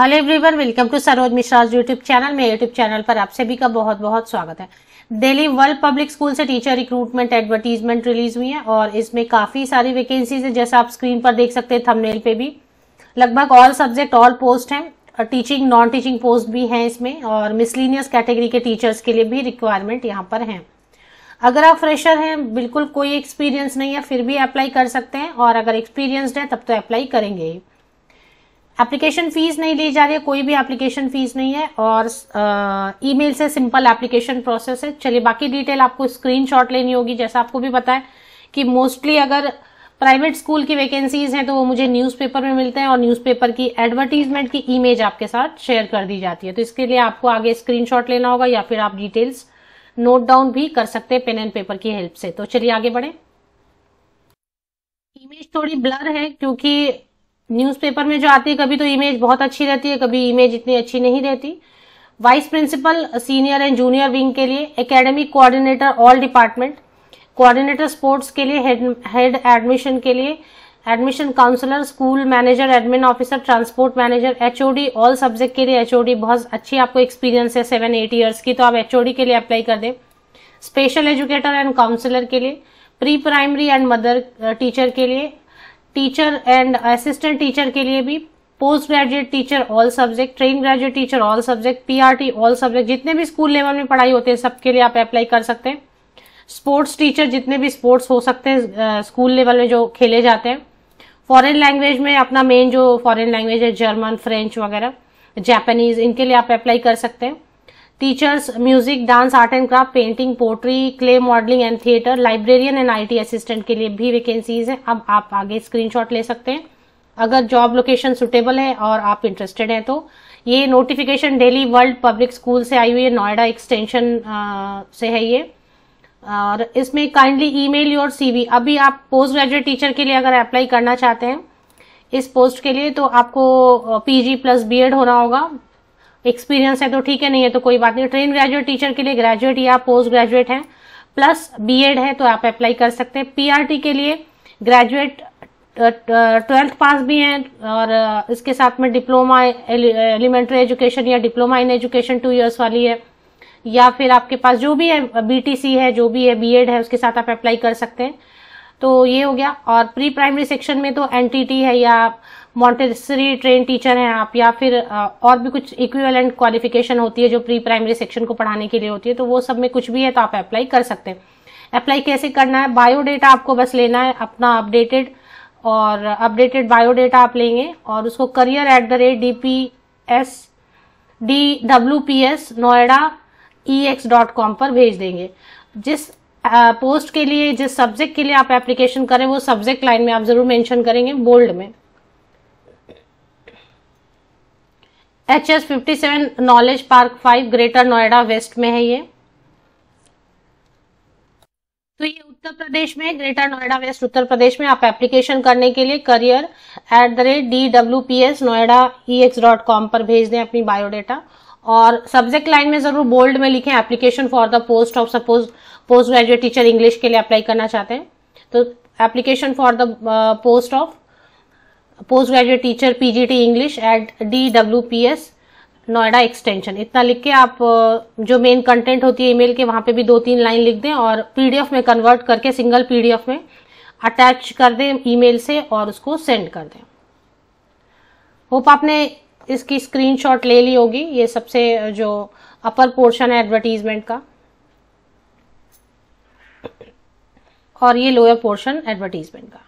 hello everyone welcome to Saroj Mishra YouTube channel में YouTube channel पर आप सभी का बहुत बहुत स्वागत है दिल्ली वर्ल्ड पब्लिक स्कूल से टीचर रिक्रूटमेंट एडवर्टीजमेंट रिलीज हुई है और इसमें काफी सारी वैकेंसीज है जैसा आप स्क्रीन पर देख सकते हैं थंबनेल पे भी लगभग ऑल सब्जेक्ट ऑल पोस्ट है टीचिंग नॉन टीचिंग पोस्ट भी है इसमें और मिसलिनियस कैटेगरी के टीचर्स के लिए भी रिक्वायरमेंट यहाँ पर है अगर आप फ्रेशर हैं बिल्कुल कोई एक्सपीरियंस नहीं है फिर भी अप्लाई कर सकते हैं और अगर एक्सपीरियंसड है तब तो अप्लाई करेंगे ही एप्लीकेशन फीस नहीं ली जा रही है कोई भी एप्लीकेशन फीस नहीं है और ईमेल से सिंपल एप्लीकेशन प्रोसेस है चलिए बाकी डिटेल आपको स्क्रीनशॉट लेनी होगी जैसा आपको भी पता है कि मोस्टली अगर प्राइवेट स्कूल की वैकेंसीज हैं तो वो मुझे न्यूज़पेपर में मिलते हैं और न्यूज़पेपर की एडवर्टीजमेंट की इमेज आपके साथ शेयर कर दी जाती है तो इसके लिए आपको आगे स्क्रीनशॉट लेना होगा या फिर आप डिटेल्स नोट डाउन भी कर सकते हैं पेन एंड पेपर की हेल्प से तो चलिए आगे बढ़े इमेज थोड़ी ब्लर है क्योंकि न्यूज़पेपर में जो आती है कभी तो इमेज बहुत अच्छी रहती है कभी इमेज इतनी अच्छी नहीं रहती vice principal senior and junior wing के लिए academic coordinator all department coordinator sports के लिए हेड एडमिशन के लिए admission counsellor school manager admin officer transport manager HOD all subject के लिए एचओडी बहुत अच्छी आपको एक्सपीरियंस है सेवन एट ईयर्स की तो आप एचओडी के लिए अप्लाई कर दें स्पेशल एजुकेटर एंड काउंसलर के लिए pre primary and mother teacher के लिए टीचर एंड असिस्टेंट टीचर के लिए भी post graduate teacher all subject train graduate teacher all subject PRT all subject जितने भी स्कूल लेवल में पढ़ाई होती है सबके लिए आप अप्लाई कर सकते हैं स्पोर्ट्स टीचर जितने भी स्पोर्ट्स हो सकते हैं स्कूल लेवल में जो खेले जाते हैं फॉरेन लैंग्वेज में अपना मेन जो फॉरेन लैंग्वेज है जर्मन फ्रेंच वगैरह जापानीज इनके लिए आप अप्लाई कर सकते हैं teachers music dance art and craft painting pottery clay modelling and theatre librarian and IT assistant के लिए भी वैकेंसीज हैं अब आप आगे स्क्रीनशॉट ले सकते हैं अगर जॉब लोकेशन सुटेबल है और आप इंटरेस्टेड हैं तो ये notification Delhi world public school से आई हुई है नोएडा एक्सटेंशन से है ये और इसमें kindly email your CV अभी आप पोस्ट ग्रेजुएट टीचर के लिए अगर अप्लाई करना चाहते हैं इस पोस्ट के लिए तो आपको पीजी प्लस बीएड होना होगा एक्सपीरियंस है तो ठीक है नहीं है तो कोई बात नहीं ट्रेन ग्रेजुएट टीचर के लिए ग्रेजुएट या पोस्ट ग्रेजुएट है प्लस बीएड है तो आप अप्लाई कर सकते हैं पीआरटी के लिए ग्रेजुएट ट्वेल्थ पास भी हैं और इसके साथ में डिप्लोमा एलिमेंट्री एजुकेशन या diploma in education two years वाली है या फिर आपके पास जो भी है बीटीसी है जो भी है बीएड है उसके साथ आप अप्लाई कर सकते हैं तो ये हो गया और प्री प्राइमरी सेक्शन में तो एनटीटी है या मॉन्टेसरी ट्रेन टीचर हैं आप या फिर और भी कुछ इक्विवेलेंट क्वालिफिकेशन होती है जो प्री प्राइमरी सेक्शन को पढ़ाने के लिए होती है तो वो सब में कुछ भी है तो आप अप्लाई कर सकते हैं अप्लाई कैसे करना है बायोडेटा आपको बस लेना है अपना अपडेटेड और अपडेटेड बायोडेटा आप लेंगे और उसको career at the rate D P S D W P S Noida E X dot com पर भेज देंगे जिस पोस्ट के लिए जिस सब्जेक्ट के लिए आप एप्लीकेशन करें वो सब्जेक्ट लाइन में आप जरूर मेंशन करेंगे बोल्ड में H S fifty seven knowledge park five greater Noida west में है ये तो ये उत्तर प्रदेश में ग्रेटर नोएडा वेस्ट उत्तर प्रदेश में आप एप्लीकेशन करने के लिए career at the rate D W P S Noida E X dot com पर भेज दें अपनी बायोडेटा और सब्जेक्ट लाइन में जरूर बोल्ड में लिखें application for the post of suppose post graduate teacher English के लिए अप्लाई करना चाहते हैं तो application for the post of post graduate teacher PGT English at D W P S Noida extension इतना लिख के आप जो मेन कंटेंट होती है ईमेल के वहां पे भी दो तीन लाइन लिख दें और पीडीएफ में कन्वर्ट करके सिंगल पीडीएफ में अटैच कर दें ईमेल से और उसको सेंड कर दें होप आपने इसकी स्क्रीनशॉट ले ली होगी ये सबसे जो अपर पोर्शन है एडवर्टीजमेंट का और ये लोअर पोर्शन एडवर्टीजमेंट का